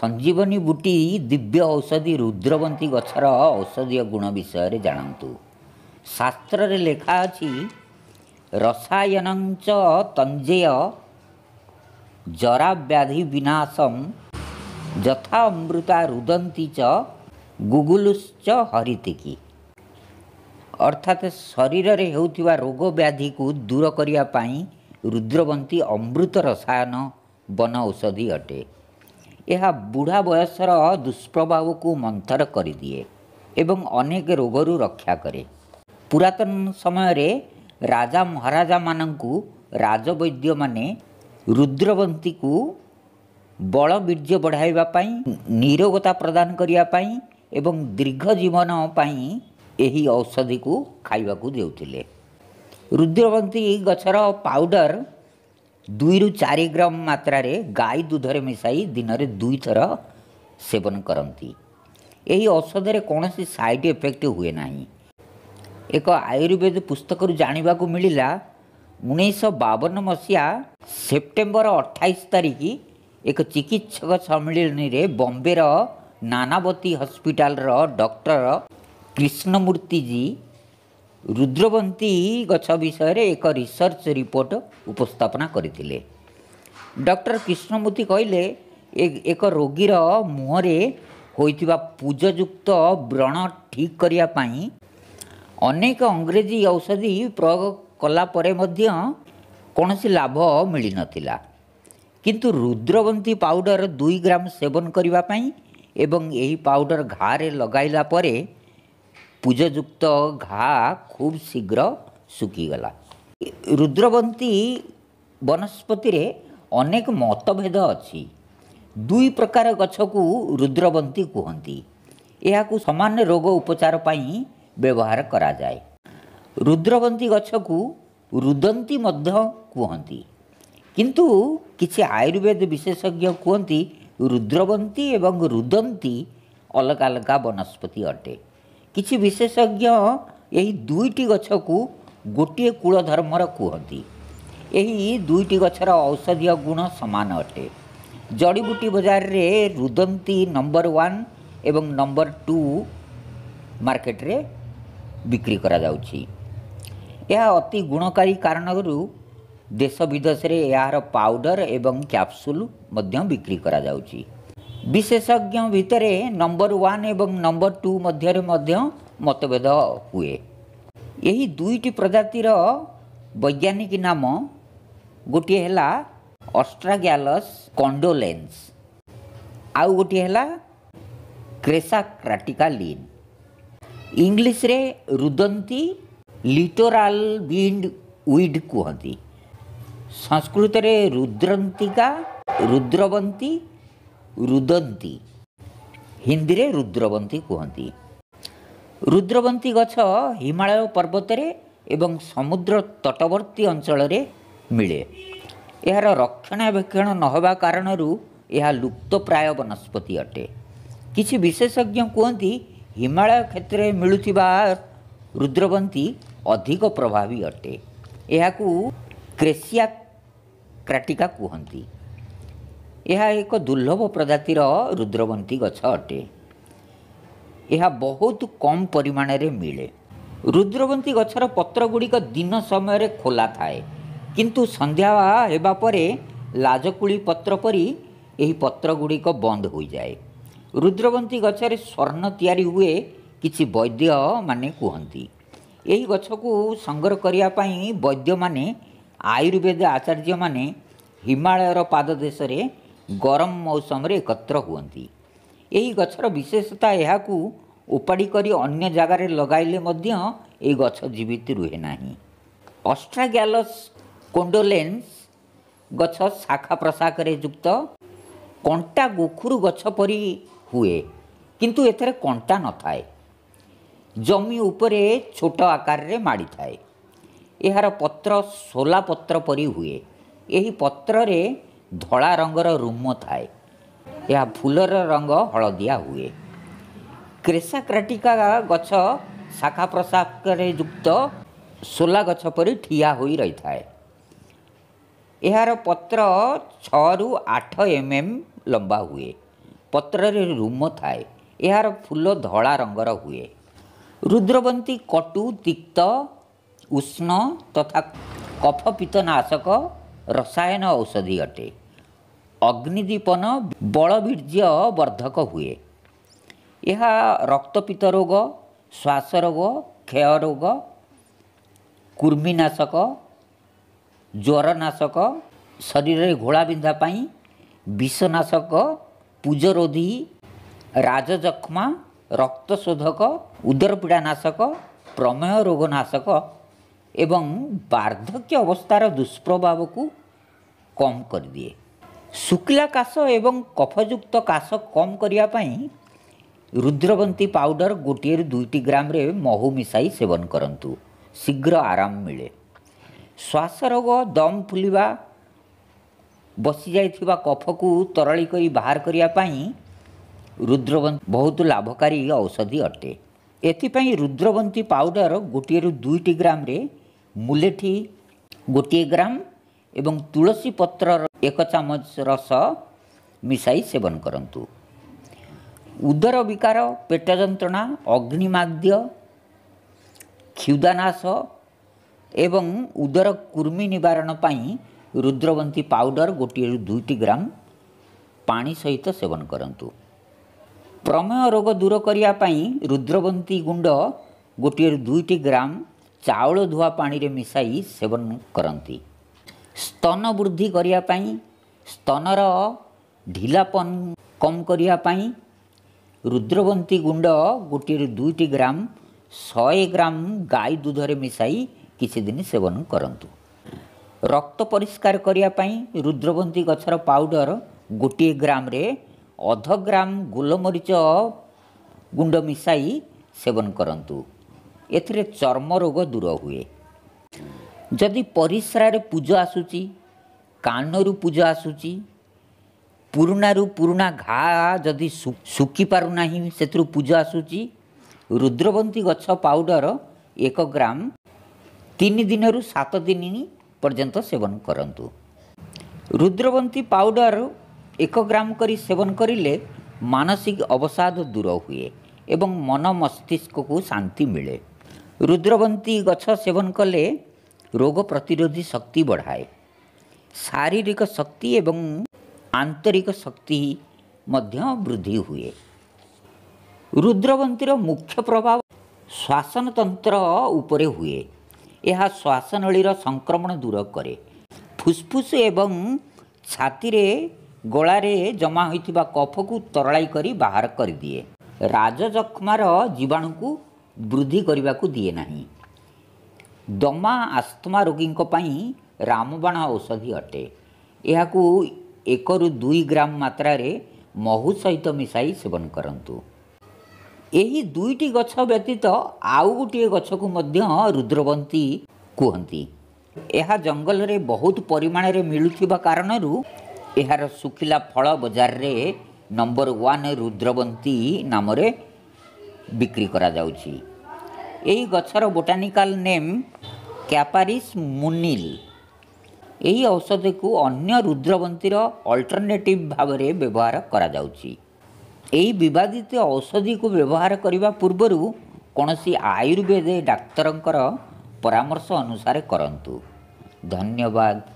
ସଞ୍ଜୀବନୀ ବୁଟି ଦିବ୍ୟ ଔଷଧୀ ରୁଦ୍ରବନ୍ତୀ ଗଛର ଔଷଧୀୟ ଗୁଣ ବିଷୟରେ ଜାଣନ୍ତୁ ଶାସ୍ତ୍ରରେ ଲେଖା ଅଛି ରସାୟନଞ୍ଚ ତଞ୍ଜେୟ ଜରା ବ୍ୟାଧି ବିନାଶମ ଯଥା ଅମୃତା ରୁଦନ୍ତୀ ଚ ଗୁଗୁଲୁଶ୍ଚ ହରିତିକି ଅର୍ଥାତ୍ ଶରୀରରେ ହେଉଥିବା ରୋଗ ବ୍ୟାଧିକୁ ଦୂର କରିବା ପାଇଁ ରୁଦ୍ରବନ୍ତୀ ଅମୃତ ରସାୟନ ବନ ଔଷଧୀ ଅଟେ ଏହା ବୁଢ଼ା ବୟସର ଦୁଷ୍ପ୍ରଭାବକୁ ମନ୍ଥର କରିଦିଏ ଏବଂ ଅନେକ ରୋଗରୁ ରକ୍ଷା କରେ ପୁରାତନ ସମୟରେ ରାଜା ମହାରାଜାମାନଙ୍କୁ ରାଜବୈଦ୍ୟମାନେ ରୁଦ୍ରବନ୍ତୀକୁ ବଳବୀର୍ଯ୍ୟ ବଢ଼ାଇବା ପାଇଁ ନିରୋଗତା ପ୍ରଦାନ କରିବା ପାଇଁ ଏବଂ ଦୀର୍ଘ ଜୀବନ ପାଇଁ ଏହି ଔଷଧିକୁ ଖାଇବାକୁ ଦେଉଥିଲେ ରୁଦ୍ରବନ୍ତୀ ଗଛର ପାଉଡ଼ର ଦୁଇରୁ ଚାରି ଗ୍ରାମ ମାତ୍ରାରେ ଗାଈ ଦୁଧରେ ମିଶାଇ ଦିନରେ ଦୁଇ ଥର ସେବନ କରନ୍ତି ଏହି ଔଷଧରେ କୌଣସି ସାଇଡ଼୍ ଇଫେକ୍ଟ ହୁଏ ନାହିଁ ଏକ ଆୟୁର୍ବେଦ ପୁସ୍ତକରୁ ଜାଣିବାକୁ ମିଳିଲା ଉଣେଇଶହ ବାବନ ମସିହା ସେପ୍ଟେମ୍ବର ଅଠାଇଶ ତାରିଖ ଏକ ଚିକିତ୍ସକ ସମ୍ମିଳନୀରେ ବମ୍ବେର ନାନାବତୀ ହସ୍ପିଟାଲର ଡକ୍ଟର କ୍ରିଷ୍ଣମୂର୍ତ୍ତିଜୀ ରୁଦ୍ରବନ୍ତୀ ଗଛ ବିଷୟରେ ଏକ ରିସର୍ଚ୍ଚ ରିପୋର୍ଟ ଉପସ୍ଥାପନା କରିଥିଲେ ଡକ୍ଟର କୃଷ୍ଣମୂର୍ତ୍ତି କହିଲେ ଏକ ରୋଗୀର ମୁହଁରେ ହୋଇଥିବା ପୂଜଯୁକ୍ତ ବ୍ରଣ ଠିକ୍ କରିବା ପାଇଁ ଅନେକ ଅଂଗ୍ରେଜୀ ଔଷଧି ପ୍ରୟୋଗ କଲା ପରେ ମଧ୍ୟ କୌଣସି ଲାଭ ମିଳିନଥିଲା କିନ୍ତୁ ରୁଦ୍ରବନ୍ତୀ ପାଉଡ଼ର ଦୁଇ ଗ୍ରାମ ସେବନ କରିବା ପାଇଁ ଏବଂ ଏହି ପାଉଡ଼ର ଘା'ରେ ଲଗାଇଲା ପରେ ପୂଜଯୁକ୍ତ ଘା ଖୁବ୍ ଶୀଘ୍ର ଶୁଖିଗଲା ରୁଦ୍ରବନ୍ତୀ ବନସ୍ପତିରେ ଅନେକ ମତଭେଦ ଅଛି ଦୁଇ ପ୍ରକାର ଗଛକୁ ରୁଦ୍ରବନ୍ତୀ କୁହନ୍ତି ଏହାକୁ ସମାନ ରୋଗ ଉପଚାର ପାଇଁ ବ୍ୟବହାର କରାଯାଏ ରୁଦ୍ରବନ୍ତୀ ଗଛକୁ ରୁଦନ୍ତୀ ମଧ୍ୟ କୁହନ୍ତି କିନ୍ତୁ କିଛି ଆୟୁର୍ବେଦ ବିଶେଷଜ୍ଞ କୁହନ୍ତି ରୁଦ୍ରବନ୍ତୀ ଏବଂ ରୁଦନ୍ତୀ ଅଲଗା ଅଲଗା ବନସ୍ପତି ଅଟେ କିଛି ବିଶେଷଜ୍ଞ ଏହି ଦୁଇଟି ଗଛକୁ ଗୋଟିଏ କୂଳ ଧର୍ମର କୁହନ୍ତି ଏହି ଦୁଇଟି ଗଛର ଔଷଧୀୟ ଗୁଣ ସମାନ ଅଟେ ଜଡ଼ିବୁଟି ବଜାରରେ ରୁଦନ୍ତି ନମ୍ବର ୱାନ୍ ଏବଂ ନମ୍ବର ଟୁ ମାର୍କେଟରେ ବିକ୍ରି କରାଯାଉଛି ଏହା ଅତି ଗୁଣକାରୀ କାରଣରୁ ଦେଶ ବିଦେଶରେ ଏହାର ପାଉଡ଼ର ଏବଂ କ୍ୟାପସୁଲ୍ ମଧ୍ୟ ବିକ୍ରି କରାଯାଉଛି ବିଶେଷଜ୍ଞ ଭିତରେ ନମ୍ବର ୱାନ୍ ଏବଂ ନମ୍ବର ଟୁ ମଧ୍ୟରେ ମଧ୍ୟ ମତଭେଦ ହୁଏ ଏହି ଦୁଇଟି ପ୍ରଜାତିର ବୈଜ୍ଞାନିକ ନାମ ଗୋଟିଏ ହେଲା ଅଷ୍ଟ୍ରାଗ୍ୟାଲସ୍ କଣ୍ଡୋଲେନ୍ସ ଆଉ ଗୋଟିଏ ହେଲା କ୍ରେସାକ୍ରାଟିକା ଲିନ୍ ଇଂଲିଶରେ ରୁଦନ୍ତି ଲିଟୋରାଲ୍ ବିଣ୍ଡ ୱିଡ୍ କୁହନ୍ତି ସଂସ୍କୃତରେ ରୁଦ୍ରନ୍ତିକା ରୁଦ୍ରବନ୍ତୀ ରୁଦନ୍ତୀ ହିନ୍ଦୀରେ ରୁଦ୍ରବନ୍ତୀ କୁହନ୍ତି ରୁଦ୍ରବନ୍ତୀ ଗଛ ହିମାଳୟ ପର୍ବତରେ ଏବଂ ସମୁଦ୍ର ତଟବର୍ତ୍ତୀ ଅଞ୍ଚଳରେ ମିଳେ ଏହାର ରକ୍ଷଣାବେକ୍ଷଣ ନହେବା କାରଣରୁ ଏହା ଲୁପ୍ତପ୍ରାୟ ବନସ୍ପତି ଅଟେ କିଛି ବିଶେଷଜ୍ଞ କୁହନ୍ତି ହିମାଳୟ କ୍ଷେତ୍ରରେ ମିଳୁଥିବା ରୁଦ୍ରବନ୍ତୀ ଅଧିକ ପ୍ରଭାବୀ ଅଟେ ଏହାକୁ କ୍ରେସିଆ କ୍ରାଟିକା କୁହନ୍ତି ଏହା ଏକ ଦୁର୍ଲଭ ପ୍ରଜାତିର ରୁଦ୍ରବନ୍ତୀ ଗଛ ଅଟେ ଏହା ବହୁତ କମ୍ ପରିମାଣରେ ମିଳେ ରୁଦ୍ରବନ୍ତୀ ଗଛର ପତ୍ର ଗୁଡ଼ିକ ଦିନ ସମୟରେ ଖୋଲା ଥାଏ କିନ୍ତୁ ସନ୍ଧ୍ୟା ହେବା ପରେ ଲାଜକୁଳି ପତ୍ର ପରି ଏହି ପତ୍ର ଗୁଡ଼ିକ ବନ୍ଦ ହୋଇଯାଏ ରୁଦ୍ରବନ୍ତୀ ଗଛରେ ସ୍ୱର୍ଣ୍ଣ ତିଆରି ହୁଏ କିଛି ବୈଦ୍ୟମାନେ କୁହନ୍ତି ଏହି ଗଛକୁ ସଂଗ୍ରହ କରିବା ପାଇଁ ବୈଦ୍ୟମାନେ ଆୟୁର୍ବେଦ ଆଚାର୍ଯ୍ୟମାନେ ହିମାଳୟର ପାଦ ଦେଶରେ ଗରମ ମୌସମରେ ଏକତ୍ର ହୁଅନ୍ତି ଏହି ଗଛର ବିଶେଷତା ଏହାକୁ ଓପାଡ଼ି କରି ଅନ୍ୟ ଜାଗାରେ ଲଗାଇଲେ ମଧ୍ୟ ଏହି ଗଛ ଜୀବିତ ରୁହେ ନାହିଁ ଅଷ୍ଟ୍ରାଗ୍ୟାଲସ୍ କୋଣ୍ଡୋଲେନ୍ସ ଗଛ ଶାଖା ପ୍ରଶାଖରେ ଯୁକ୍ତ କଣ୍ଟା ଗୋଖୁରୁ ଗଛ ପରି ହୁଏ କିନ୍ତୁ ଏଥିରେ କଣ୍ଟା ନଥାଏ ଜମି ଉପରେ ଛୋଟ ଆକାରରେ ମାଡ଼ିଥାଏ ଏହାର ପତ୍ର ସୋଲା ପତ୍ର ପରି ହୁଏ ଏହି ପତ୍ରରେ ଧଳା ରଙ୍ଗର ରୁମ ଥାଏ ଏହା ଫୁଲର ରଙ୍ଗ ହଳଦିଆ ହୁଏ କ୍ରେସାକ୍ରାଟିକା ଗଛ ଶାଖା ପ୍ରଶାଖାରେ ଯୁକ୍ତ ସୋଲା ଗଛ ପରି ଠିଆ ହୋଇ ରହିଥାଏ ଏହାର ପତ୍ର ଛଅରୁ ଆଠ ଏମ୍ ଏମ୍ ଲମ୍ବା ହୁଏ ପତ୍ରରେ ରୁମ ଥାଏ ଏହାର ଫୁଲ ଧଳା ରଙ୍ଗର ହୁଏ ରୁଦ୍ରବନ୍ତୀ କଟୁ ତିକ୍ତ ଉଷ୍ଣ ତଥା କଫ ପିତ ନାଶକ ରସାୟନ ଔଷଧି ଅଟେ ଅଗ୍ନିଦୀପନ ବଳବୀର୍ଯ୍ୟ ବର୍ଦ୍ଧକ ହୁଏ ଏହା ରକ୍ତପିତ ରୋଗ ଶ୍ୱାସରୋଗ କ୍ଷୟରୋଗ କୁର୍ମୀନାଶକ ଜ୍ୱରନାଶକ ଶରୀରରେ ଘୋଳାବିନ୍ଧା ପାଇଁ ବିଷନାଶକ ପୂଜରୋଧୀ ରାଜଯକ୍ଷ୍ମା ରକ୍ତଶୋଧକ ଉଦରପୀଡ଼ାନାଶକ ପ୍ରମେୟ ରୋଗନାଶକ ଏବଂ ବାର୍ଦ୍ଧକ୍ୟ ଅବସ୍ଥାର ଦୁଷ୍ପ୍ରଭାବକୁ କମ୍ କରିଦିଏ ଶୁଖିଲା କାଶ ଏବଂ କଫଯୁକ୍ତ କାଶ କମ୍ କରିବା ପାଇଁ ରୁଦ୍ରବନ୍ତୀ ପାଉଡ଼ର ଗୋଟିଏରୁ ଦୁଇଟି ଗ୍ରାମରେ ମହୁ ମିଶାଇ ସେବନ କରନ୍ତୁ ଶୀଘ୍ର ଆରାମ ମିଳେ ଶ୍ୱାସରୋଗ ଦମ୍ ଫୁଲିବା ବସିଯାଇଥିବା କଫକୁ ତରଳି କରି ବାହାର କରିବା ପାଇଁ ରୁଦ୍ରବନ୍ତୀ ବହୁତ ଲାଭକାରୀ ଔଷଧି ଅଟେ ଏଥିପାଇଁ ରୁଦ୍ରବନ୍ତୀ ପାଉଡ଼ର ଗୋଟିଏରୁ ଦୁଇଟି ଗ୍ରାମରେ ମୁଲେଠି ଗୋଟିଏ ଗ୍ରାମ ଏବଂ ତୁଳସୀ ପତ୍ରର ଏକ ଚାମଚ ରସ ମିଶାଇ ସେବନ କରନ୍ତୁ ଉଦର ବିକାର ପେଟ ଯନ୍ତ୍ରଣା ଅଗ୍ନିମାଦ୍ୟ କ୍ଷୁଦାନାଶ ଏବଂ ଉଦର କୁର୍ମି ନିବାରଣ ପାଇଁ ରୁଦ୍ରବନ୍ତୀ ପାଉଡ଼ର ଗୋଟିଏରୁ ଦୁଇଟି ଗ୍ରାମ ପାଣି ସହିତ ସେବନ କରନ୍ତୁ ପ୍ରମେୟ ରୋଗ ଦୂର କରିବା ପାଇଁ ରୁଦ୍ରବନ୍ତୀ ଗୁଣ୍ଡ ଗୋଟିଏରୁ ଦୁଇଟି ଗ୍ରାମ ଚାଉଳ ଧୁଆ ପାଣିରେ ମିଶାଇ ସେବନ କରନ୍ତି ସ୍ତନ ବୃଦ୍ଧି କରିବା ପାଇଁ ସ୍ତନର ଢିଲାପନ କମ୍ କରିବା ପାଇଁ ରୁଦ୍ରବନ୍ତୀ ଗୁଣ୍ଡ ଗୋଟିଏରୁ ଦୁଇଟି ଗ୍ରାମ ଶହେ ଗ୍ରାମ ଗାଈ ଦୁଧରେ ମିଶାଇ କିଛି ଦିନ ସେବନ କରନ୍ତୁ ରକ୍ତ ପରିଷ୍କାର କରିବା ପାଇଁ ରୁଦ୍ରବନ୍ତୀ ଗଛର ପାଉଡ଼ର ଗୋଟିଏ ଗ୍ରାମରେ ଅଧ ଗ୍ରାମ ଗୋଲମରିଚ ଗୁଣ୍ଡ ମିଶାଇ ସେବନ କରନ୍ତୁ ଏଥିରେ ଚର୍ମ ରୋଗ ଦୂର ହୁଏ ଯଦି ପରିସ୍ରାରେ ପୂଜ ଆସୁଛି କାନରୁ ପୂଜ ଆସୁଛି ପୁରୁଣାରୁ ପୁରୁଣା ଘା ଯଦି ଶୁଖିପାରୁନାହିଁ ସେଥିରୁ ପୂଜ ଆସୁଛି ରୁଦ୍ରବନ୍ତୀ ଗଛ ପାଉଡ଼ର ଏକ ଗ୍ରାମ ତିନି ଦିନରୁ ସାତ ଦିନ ପର୍ଯ୍ୟନ୍ତ ସେବନ କରନ୍ତୁ ରୁଦ୍ରବନ୍ତୀ ପାଉଡ଼ର ଏକ ଗ୍ରାମ କରି ସେବନ କରିଲେ ମାନସିକ ଅବସାଦ ଦୂର ହୁଏ ଏବଂ ମନ ମସ୍ତିଷ୍କକୁ ଶାନ୍ତି ମିଳେ ରୁଦ୍ରବନ୍ତୀ ଗଛ ସେବନ କଲେ ରୋଗ ପ୍ରତିରୋଧୀ ଶକ୍ତି ବଢ଼ାଏ ଶାରୀରିକ ଶକ୍ତି ଏବଂ ଆନ୍ତରିକ ଶକ୍ତି ମଧ୍ୟ ବୃଦ୍ଧି ହୁଏ ରୁଦ୍ରବନ୍ତୀର ମୁଖ୍ୟ ପ୍ରଭାବ ଶ୍ୱାସନତନ୍ତ୍ର ଉପରେ ହୁଏ ଏହା ଶ୍ୱାସନଳୀର ସଂକ୍ରମଣ ଦୂର କରେ ଫୁସ୍ଫୁସ୍ ଏବଂ ଛାତିରେ ଗଳାରେ ଜମା ହୋଇଥିବା କଫକୁ ତରଳାଇ କରି ବାହାର କରିଦିଏ ରାଜଯକ୍ଷ୍ମାର ଜୀବାଣୁକୁ ବୃଦ୍ଧି କରିବାକୁ ଦିଏ ନାହିଁ ଦମା ଆସ୍ଥମା ରୋଗୀଙ୍କ ପାଇଁ ରାମବାଣ ଔଷଧି ଅଟେ ଏହାକୁ ଏକରୁ ଦୁଇ ଗ୍ରାମ ମାତ୍ରାରେ ମହୁ ସହିତ ମିଶାଇ ସେବନ କରନ୍ତୁ ଏହି ଦୁଇଟି ଗଛ ବ୍ୟତୀତ ଆଉ ଗୋଟିଏ ଗଛକୁ ମଧ୍ୟ ରୁଦ୍ରବନ୍ତୀ କୁହନ୍ତି ଏହା ଜଙ୍ଗଲରେ ବହୁତ ପରିମାଣରେ ମିଳୁଥିବା କାରଣରୁ ଏହାର ଶୁଖିଲା ଫଳ ବଜାରରେ ନମ୍ବର ୱାନ୍ ରୁଦ୍ରବନ୍ତୀ ନାମରେ ବିକ୍ରି କରାଯାଉଛି ଏହି ଗଛର ବୋଟାନିକାଲ ନେମ୍ କ୍ୟାପାରିସ୍ ମୁନିଲ ଏହି ଔଷଧକୁ ଅନ୍ୟ ରୁଦ୍ରବନ୍ତୀର ଅଲ୍ଟରନେଟିଭ୍ ଭାବରେ ବ୍ୟବହାର କରାଯାଉଛି ଏହି ବିବାଦିତ ଔଷଧକୁ ବ୍ୟବହାର କରିବା ପୂର୍ବରୁ କୌଣସି ଆୟୁର୍ବେଦ ଡାକ୍ତରଙ୍କର ପରାମର୍ଶ ଅନୁସାରେ କରନ୍ତୁ ଧନ୍ୟବାଦ